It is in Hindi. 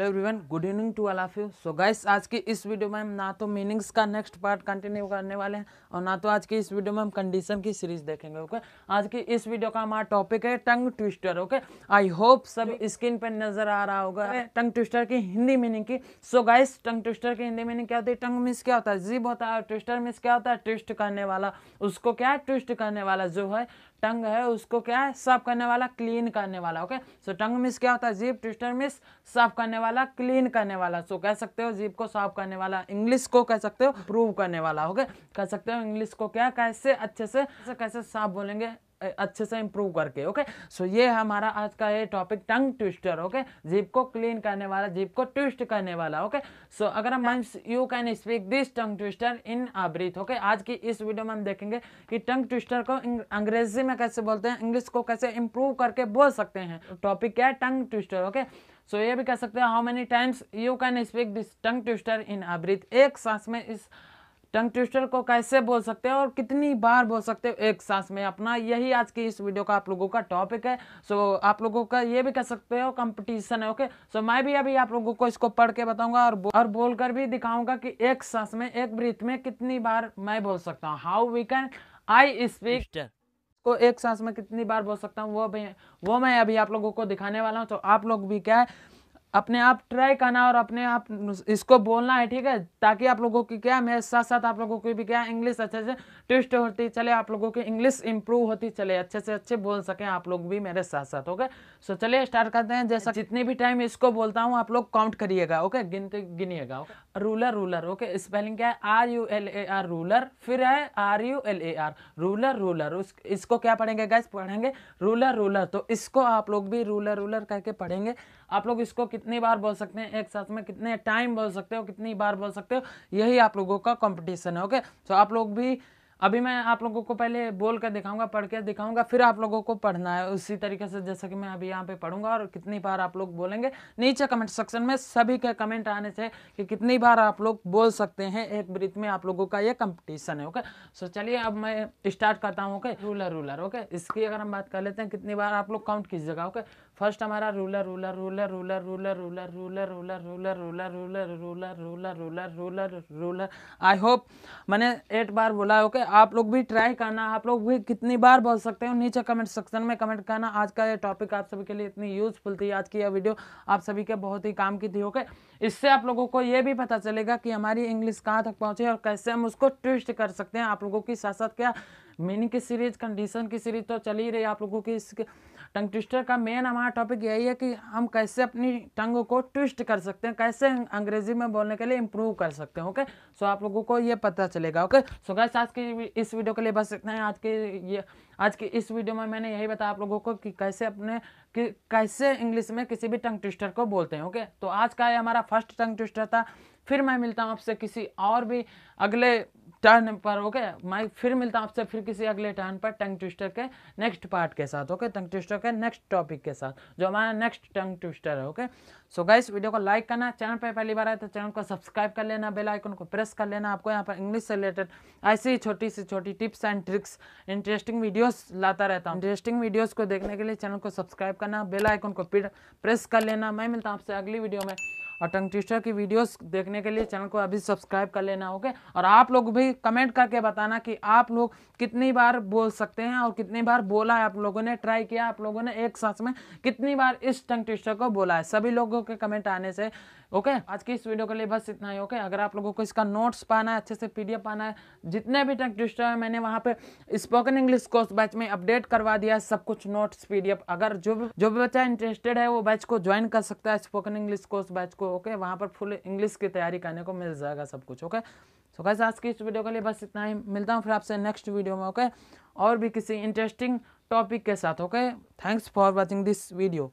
Hello everyone good evening to all of you so guys आज की इस वीडियो में हम ना तो मीनिंग्स का नेक्स्ट पार्ट कंटिन्यू करने वाले हैं और ना तो आज की इस वीडियो में हम कंडीशन की सीरीज देखेंगे ओके आज की इस वीडियो का हमारा टॉपिक है tongue twister okay I hope सब स्क्रीन पर नजर आ रहा होगा टंग ट्विस्टर की हिंदी मीनिंग की सो गाइस टंग ट्विस्टर की हिंदी मीनिंग क्या होती है टंग मीन्स क्या होता है जीभ होता है ट्विस्टर मीन्स क्या होता है ट्विस्ट करने वाला उसको क्या ट्विस्ट करने वाला जो है टंग है उसको क्या है साफ करने वाला क्लीन करने वाला ओके सो टंग मिस क्या होता है जीप ट्विस्टर मिस साफ करने वाला क्लीन करने वाला सो so, कह सकते हो जीप को साफ करने वाला इंग्लिश को कह सकते हो प्रूव करने वाला ओके कह सकते हो इंग्लिश को क्या कैसे अच्छे से कैसे साफ बोलेंगे अच्छे से इम्प्रूव करके ओके सो ये हमारा आज का ये topic tongue twister okay jeep को क्लीन करने वाला जीप को ट्विस्ट करने वाला ओके सो अगर हम you can speak this tongue twister in a breath okay आज की इस वीडियो में हम देखेंगे कि टंग ट्विस्टर को अंग्रेजी में कैसे बोलते हैं इंग्लिश को कैसे इम्प्रूव करके बोल सकते हैं टॉपिक क्या है टंग ट्विस्टर ओके सो ये भी कह सकते हैं how many times you can speak this tongue twister in a breath एक सांस में इस टंग ट्विस्टर को कैसे बोल सकते हो और कितनी बार बोल सकते हो एक सांस में अपना यही आज की इस वीडियो का आप लोगों का टॉपिक है सो so, आप लोगों का ये भी कह सकते हो कंपटीशन है ओके okay? सो so, मैं भी अभी आप लोगों को इसको पढ़ के बताऊंगा और बो, और बोल कर भी दिखाऊंगा कि एक सांस में एक ब्रीथ में कितनी बार मैं बोल सकता हूँ how we can I speak को एक सांस में कितनी बार बोल सकता हूँ वो भी वो मैं अभी आप लोगों को दिखाने वाला हूँ तो आप लोग भी क्या है अपने आप ट्राई करना और अपने आप इसको बोलना है ठीक है ताकि आप लोगों की क्या मेरे साथ साथ आप लोगों की भी क्या इंग्लिश अच्छे से ट्विस्ट होती चले आप लोगों की इंग्लिश इंप्रूव होती चले अच्छे से अच्छे बोल सकें आप लोग भी मेरे साथ साथ ओके सो चलिए स्टार्ट करते हैं जैसा अच्छा। जितने भी टाइम इसको बोलता हूँ आप लोग काउंट करिएगा ओके गिनते गिनिएगा रूलर रूलर ओके स्पेलिंग क्या है R U L A R ruler फिर है R U L A R ruler ruler इसको क्या पढ़ेंगे गैस पढ़ेंगे रूलर रूलर तो इसको आप लोग भी रूलर रूलर करके पढ़ेंगे आप लोग इसको कितनी बार बोल सकते हैं एक साथ में कितने टाइम बोल सकते हो कितनी बार बोल सकते हो यही आप लोगों का कॉम्पिटिशन है ओके सो आप लोग भी अभी मैं आप लोगों को पहले बोल कर दिखाऊंगा पढ़ के दिखाऊंगा फिर आप लोगों को पढ़ना है उसी तरीके से जैसे कि मैं अभी यहाँ पे पढ़ूंगा और कितनी बार आप लोग बोलेंगे नीचे कमेंट सेक्शन में सभी के कमेंट आने से कि कितनी बार आप लोग बोल सकते हैं एक ब्रीथ में आप लोगों का ये कंपटीशन है ओके सो चलिए अब मैं स्टार्ट करता हूँ ओके रूलर रूलर ओके इसकी अगर हम बात कर लेते हैं कितनी बार आप लोग काउंट कीजिएगा ओके फर्स्ट हमारा ruler ruler ruler ruler ruler ruler ruler ruler ruler ruler ruler ruler ruler ruler ruler ruler I hope मैंने एट बार बोला ओके आप लोग भी ट्राई करना आप लोग भी कितनी बार बोल सकते हो नीचे कमेंट सेक्शन में कमेंट करना आज का ये टॉपिक आप सभी के लिए इतनी यूजफुल थी आज की यह वीडियो आप सभी के बहुत ही काम की थी ओके इससे आप लोगों को ये भी पता चलेगा कि हमारी इंग्लिश कहाँ तक पहुँचे और कैसे हम उसको ट्विस्ट कर सकते हैं आप लोगों के साथ साथ क्या मीनिंग की सीरीज कंडीशन की सीरीज तो चली रही आप लोगों की इसके टंग ट्विस्टर का मेन हमारा टॉपिक यही है कि हम कैसे अपनी टंग को ट्विस्ट कर सकते हैं कैसे अंग्रेजी में बोलने के लिए इम्प्रूव कर सकते हैं ओके सो आप लोगों को ये पता चलेगा ओके सो गैस आज की इस वीडियो के लिए बस इतना है आज के ये आज की इस वीडियो में मैंने यही बताया आप लोगों को कि कैसे अपने कि कैसे इंग्लिश में किसी भी टंग ट्विस्टर को बोलते हैं ओके तो आज का ये हमारा फर्स्ट टंग ट्विस्टर था फिर मैं मिलता हूँ आपसे किसी और भी अगले टर्न पर ओके मैं फिर मिलता हूँ आपसे फिर किसी अगले टर्न पर टंग ट्विस्टर के नेक्स्ट पार्ट के साथ ओके टंग ट्विस्टर के नेक्स्ट टॉपिक के साथ जो हमारा नेक्स्ट टंग ट्विस्टर है ओके सो गाइस वीडियो को लाइक करना चैनल पर पहली बार आए तो चैनल को सब्सक्राइब कर लेना बेल आइकन को प्रेस कर लेना आपको यहाँ पर इंग्लिश से रिलेटेड ऐसी ही छोटी सी छोटी tips and tricks interesting videos लाता रहता हूँ इंटरेस्टिंग वीडियोस को देखने के लिए चैनल को सब्सक्राइब करना बेल आइकन को प्रेस कर लेना मैं मिलता हूँ आपसे अगली वीडियो में और टंग ट्विस्टर की वीडियोस देखने के लिए चैनल को अभी सब्सक्राइब कर लेना ओके और आप लोग भी कमेंट करके बताना कि आप लोग कितनी बार बोल सकते हैं और कितनी बार बोला है आप लोगों ने ट्राई किया आप लोगों ने एक सांस में कितनी बार इस टंग ट्विस्टर को बोला है सभी लोगों के कमेंट आने से ओके okay? आज की इस वीडियो के लिए बस इतना ही ओके okay? अगर आप लोगों को इसका नोट्स पाना है अच्छे से पीडीएफ पाना है जितने भी टेक डिस्टर है मैंने वहाँ पे स्पोकन इंग्लिश कोर्स बैच में अपडेट करवा दिया है सब कुछ नोट्स पीडीएफ अगर जो भी जो भी बच्चा इंटरेस्टेड है वो बैच को ज्वाइन कर सकता है स्पोकन इंग्लिश कोर्स बैच को ओके okay? वहाँ पर फुल इंग्लिश की तैयारी करने को मिल जाएगा सब कुछ ओके सो कैसे आज की इस वीडियो के लिए बस इतना ही मिलता हूँ फिर आपसे नेक्स्ट वीडियो में ओके और भी किसी इंटरेस्टिंग टॉपिक के साथ okay thanks for watching this video